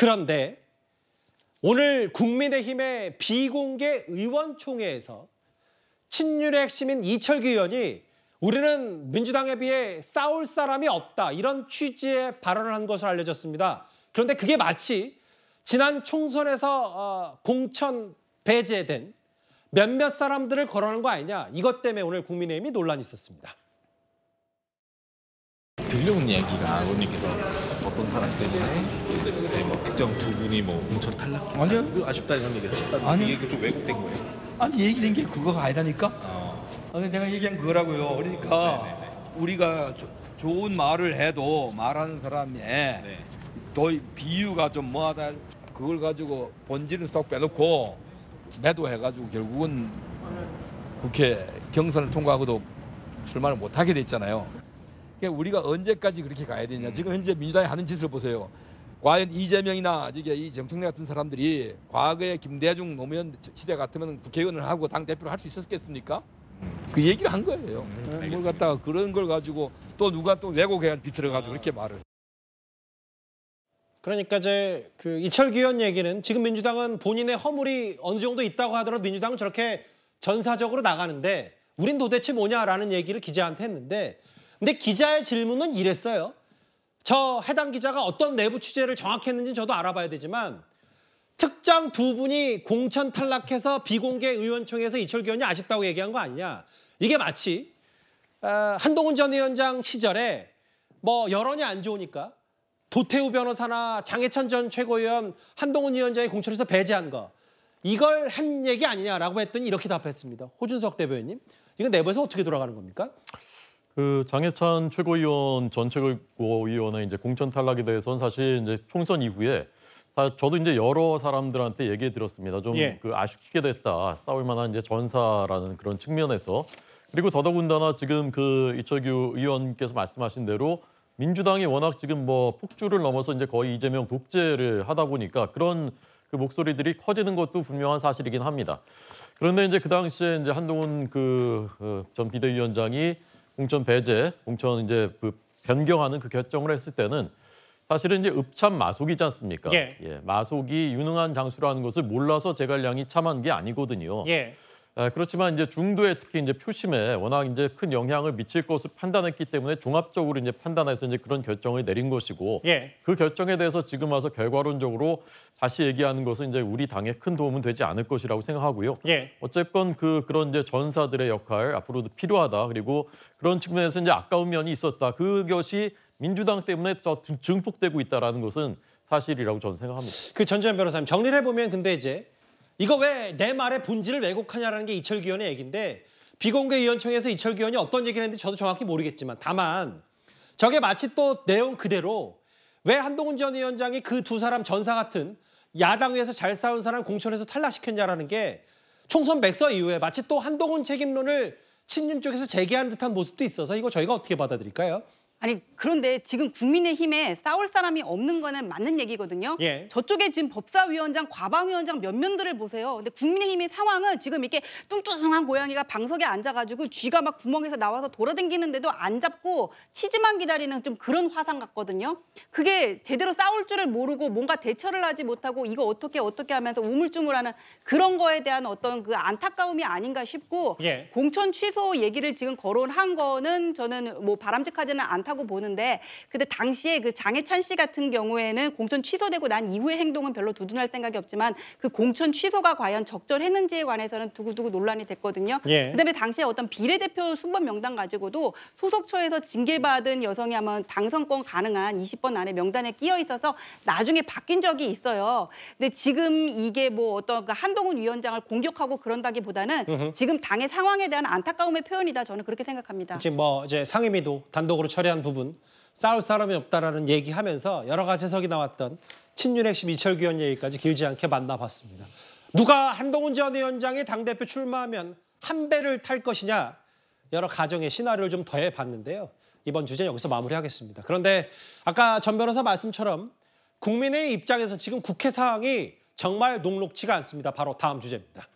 그런데 오늘 국민의힘의 비공개 의원총회에서 친윤의 핵심인 이철규 의원이 우리는 민주당에 비해 싸울 사람이 없다 이런 취지의 발언을 한 것으로 알려졌습니다. 그런데 그게 마치 지난 총선에서 어, 공천 배제된 몇몇 사람들을 거론한 거 아니냐 이것 때문에 오늘 국민의힘이 논란이 있었습니다. 들려온 이야기가 아버님께서 어떤 사람 때문에 이제 뭐 특정 두 분이 뭐 공천 탈락 아니요. 그 아쉽다 이 얘기 하셨다는 아니요. 좀 왜곡된 거예요. 아니 얘기된 게 그거가 아니다니까. 어. 아니 내가 얘기한 그거라고요. 그러니까 네네네. 네, 네. 우리가 조, 좋은 말을 해도 말하는 사람의 네. 또 비유가 좀 뭐하다 그걸 가지고 본질은 쏙 빼놓고 매도해가지고 결국은 국회 경선을 통과하고도 출마를 못하게 됐잖아요. 그러니까 우리가 언제까지 그렇게 가야 되냐. 음. 지금 현재 민주당이 하는 짓을 보세요. 과연 이재명이나 이게 이 정청래 같은 사람들이 과거에 김대중 노무현 시대 같으면 국회의원을 하고 당 대표를 할 수 있었겠습니까? 음. 그 얘기를 한 거예요. 음, 뭘 갖다가 그런 걸 가지고 또 누가 또 왜곡해 비틀어 가지고 아. 그렇게 말을. 그러니까 이제 그 이철규 의원 얘기는 지금 민주당은 본인의 허물이 어느 정도 있다고 하더라도 민주당은 저렇게 전사적으로 나가는데 우린 도대체 뭐냐라는 얘기를 기자한테 했는데 근데 기자의 질문은 이랬어요. 저 해당 기자가 어떤 내부 취재를 정확히 했는지 저도 알아봐야 되지만 특정 두 분이 공천 탈락해서 비공개 의원총회에서 이철기 의원이 아쉽다고 얘기한 거 아니냐. 이게 마치 아, 한동훈 전 위원장 시절에 뭐 여론이 안 좋으니까 도태우 변호사나 장해찬 전 최고위원 한동훈 위원장이 공천에서 배제한 거 이걸 한 얘기 아니냐라고 했더니 이렇게 답했습니다. 호준석 대변인님 이건 내부에서 어떻게 돌아가는 겁니까? 그 장해찬 최고위원 전 최고위원의 이제 공천 탈락에 대해서는 사실 이제 총선 이후에 다 저도 이제 여러 사람들한테 얘기해 드렸습니다. 좀그 예. 그 아쉽게 됐다. 싸울 만한 이제 전사라는 그런 측면에서 그리고 더더군다나 지금 그 이철규 의원께서 말씀하신 대로 민주당이 워낙 지금 뭐 폭주를 넘어서 이제 거의 이재명 독재를 하다 보니까 그런 그 목소리들이 커지는 것도 분명한 사실이긴 합니다. 그런데 이제 그 당시에 이제 한동훈 그전 어, 비대위원장이 공천 배제, 공천 이제 그 변경하는 그 결정을 했을 때는 사실은 이제 읍참 마속이지 않습니까? 예. 예 마속이 유능한 장수라는 것을 몰라서 제갈량이 참한 게 아니거든요. 예. 아, 그렇지만 이제 중도에 특히 이제 표심에 워낙 이제 큰 영향을 미칠 것으로 판단했기 때문에 종합적으로 이제 판단해서 이제 그런 결정을 내린 것이고 예. 그 결정에 대해서 지금 와서 결과론적으로 다시 얘기하는 것은 이제 우리 당에 큰 도움은 되지 않을 것이라고 생각하고요. 예. 어쨌건 그 그런 이제 전사들의 역할 앞으로도 필요하다 그리고 그런 측면에서 이제 아까운 면이 있었다 그것이 민주당 때문에 더 증폭되고 있다라는 것은 사실이라고 저는 생각합니다. 그 전지현 변호사님 정리를 해보면 근데 이제 이거 왜 내 말의 본질을 왜곡하냐라는 게 이철기 원의 얘기인데 비공개 위원청에서 이철기 원이 어떤 얘기를 했는지 저도 정확히 모르겠지만 다만 저게 마치 또 내용 그대로 왜 한동훈 전 위원장이 그 두 사람 전사 같은 야당 위에서 잘 싸운 사람 공천에서 탈락시켰냐라는 게 총선 맥서 이후에 마치 또 한동훈 책임론을 친윤 쪽에서 제기한 듯한 모습도 있어서 이거 저희가 어떻게 받아들일까요? 아니 그런데 지금 국민의힘에 싸울 사람이 없는 거는 맞는 얘기거든요. 예. 저쪽에 지금 법사위원장, 과방위원장 몇 면들을 보세요. 근데 국민의힘의 상황은 지금 이렇게 뚱뚱한 고양이가 방석에 앉아가지고 쥐가 막 구멍에서 나와서 돌아댕기는데도 안 잡고 치즈만 기다리는 좀 그런 화상 같거든요. 그게 제대로 싸울 줄을 모르고 뭔가 대처를 하지 못하고 이거 어떻게 어떻게 하면서 우물쭈물하는 그런 거에 대한 어떤 그 안타까움이 아닌가 싶고 예. 공천 취소 얘기를 지금 거론한 거는 저는 뭐 바람직하지는 않다. 않고 보는데 근데 당시에 그 장해찬 씨 같은 경우에는 공천 취소되고 난 이후의 행동은 별로 두둔할 생각이 없지만 그 공천 취소가 과연 적절했는지에 관해서는 두고두고 논란이 됐거든요. 예. 그다음에 당시에 어떤 비례대표 순번 명단 가지고도 소속처에서 징계받은 여성이 아마 당선권 가능한 20번 안에 명단에 끼어 있어서 나중에 바뀐 적이 있어요. 근데 지금 이게 뭐 어떤 그 한동훈 위원장을 공격하고 그런다기보다는 으흠. 지금 당의 상황에 대한 안타까움의 표현이다 저는 그렇게 생각합니다. 지금 뭐 이제 상임위도 단독으로 처리한. 대한 부분 싸울 사람이 없다라는 얘기하면서 여러 가지 해석이 나왔던 친윤 핵심 이철규 의원 얘기까지 길지 않게 만나봤습니다. 누가 한동훈 전 위원장이 당대표 출마하면 한 배를 탈 것이냐 여러 가정의 시나리오를 좀 더해봤는데요. 이번 주제는 여기서 마무리하겠습니다. 그런데 아까 전 변호사 말씀처럼 국민의 입장에서 지금 국회 상황이 정말 녹록치가 않습니다. 바로 다음 주제입니다.